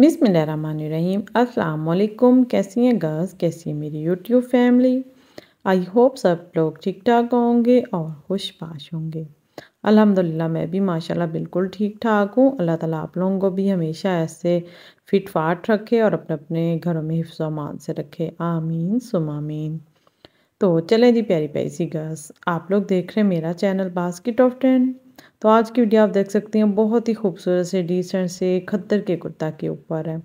बिसमीम अस्सलाम कैसी हैं गर्ल्स कैसी है मेरी यूट्यूब फैमिली आई होप सब लोग ठीक ठाक होंगे और खुश पाश होंगे अल्हम्दुलिल्लाह मैं भी माशाल्लाह बिल्कुल ठीक ठाक हूँ अल्लाह ताला आप लोगों को भी हमेशा ऐसे फिट फाट रखे और अपने अपने घरों में हिफ्स अमान से रखे आमीन सुमामीन तो चलें जी प्यारी प्यारी सी गर्ल्स आप लोग देख रहे हैं मेरा चैनल बास्केट ऑफ ट्रेंड तो आज की वीडियो आप देख सकते हैं बहुत ही खूबसूरत से डिसेंट से खद्दर के कुर्ता के ऊपर है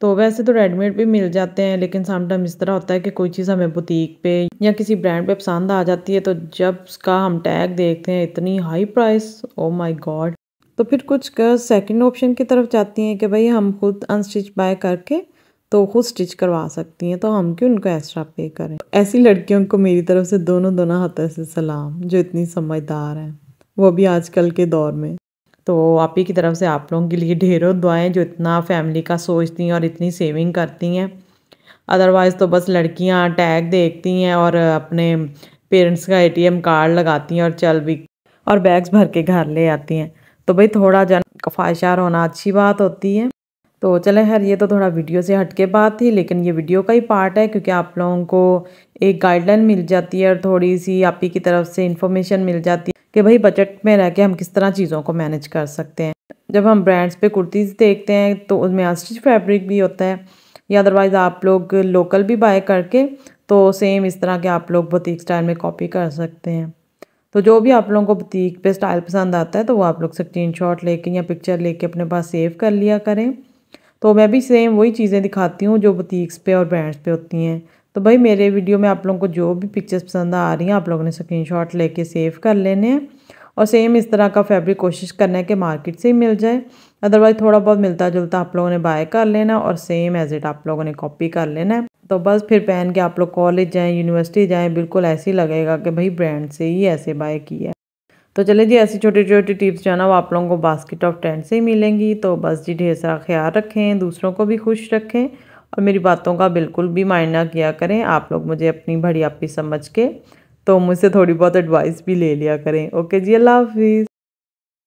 तो वैसे तो रेडीमेड भी मिल जाते हैं लेकिन समटाइम इस तरह होता है कि कोई चीज़ हमें बुटीक पे या किसी ब्रांड पे पसंद आ जाती है तो जब उसका हम टैग देखते हैं इतनी high price oh my God तो फिर कुछ गर्ल्स सेकंड ऑप्शन की तरफ जाती हैं कि भाई हम खुद अनस्टिच बाय करके तो खुद स्टिच करवा सकती हैं तो हम क्यों उनको एक्स्ट्रा पे करें ऐसी लड़कियों को मेरी तरफ से दोनों दोनों हाथों से सलाम जो इतनी समझदार हैं वो भी आजकल के दौर में तो आप ही की तरफ से आप लोगों के लिए ढेरों दुआएं जो इतना फैमिली का सोचती हैं और इतनी सेविंग करती हैं अदरवाइज़ तो बस लड़कियां टैग देखती हैं और अपने पेरेंट्स का एटीएम कार्ड लगाती हैं और चल भी और बैग्स भर के घर ले आती हैं तो भाई थोड़ा जन फायशार होना अच्छी बात होती है तो चले खैर ये तो थोड़ा वीडियो से हटके बात थी लेकिन ये वीडियो का ही पार्ट है क्योंकि आप लोगों को एक गाइडलाइन मिल जाती है और थोड़ी सी आप ही की तरफ से इन्फॉर्मेशन मिल जाती है कि भाई बजट में रह के हम किस तरह चीज़ों को मैनेज कर सकते हैं जब हम ब्रांड्स पे कुर्तीज़ देखते हैं तो उनमें आस्टिच फैब्रिक भी होता है या अदरवाइज़ आप लोग लोकल भी बाय करके तो सेम इस तरह के आप लोग बुटीक स्टाइल में कॉपी कर सकते हैं तो जो भी आप लोगों को बुटीक पे स्टाइल पसंद आता है तो वो आप लोग स्क्रीन शॉट कर या पिक्चर कर अपने पास सेव कर लिया करें तो मैं भी सेम वही चीज़ें दिखाती हूँ जो बुटीक्स पे और ब्रांड्स पे होती हैं तो भाई मेरे वीडियो में आप लोगों को जो भी पिक्चर्स पसंद आ रही हैं आप लोगों ने शॉट लेके सेव कर लेने हैं और सेम इस तरह का फैब्रिक कोशिश करना है कि मार्केट से ही मिल जाए अदरवाइज थोड़ा बहुत मिलता जुलता आप लोगों ने बाय कर लेना और सेम एज इट आप लोगों ने कॉपी कर लेना है तो बस फिर पहन के आप लोग कॉलेज जाएँ यूनिवर्सिटी जाएँ बिल्कुल ऐसे ही लगेगा कि भाई ब्रांड से ही ऐसे बाय किया है तो चले जी ऐसी छोटी छोटी टिप्स जो है ना वो आप लोगों को बास्केट ऑफ ट्रेंड से ही मिलेंगी तो बस जी ढेर सारा ख्याल रखें दूसरों को भी खुश रखें और मेरी बातों का बिल्कुल भी माइंड ना किया करें आप लोग मुझे अपनी बड़ी आपी समझ के तो मुझसे थोड़ी बहुत एडवाइस भी ले लिया करें ओके जी अल्लाह हाफिज़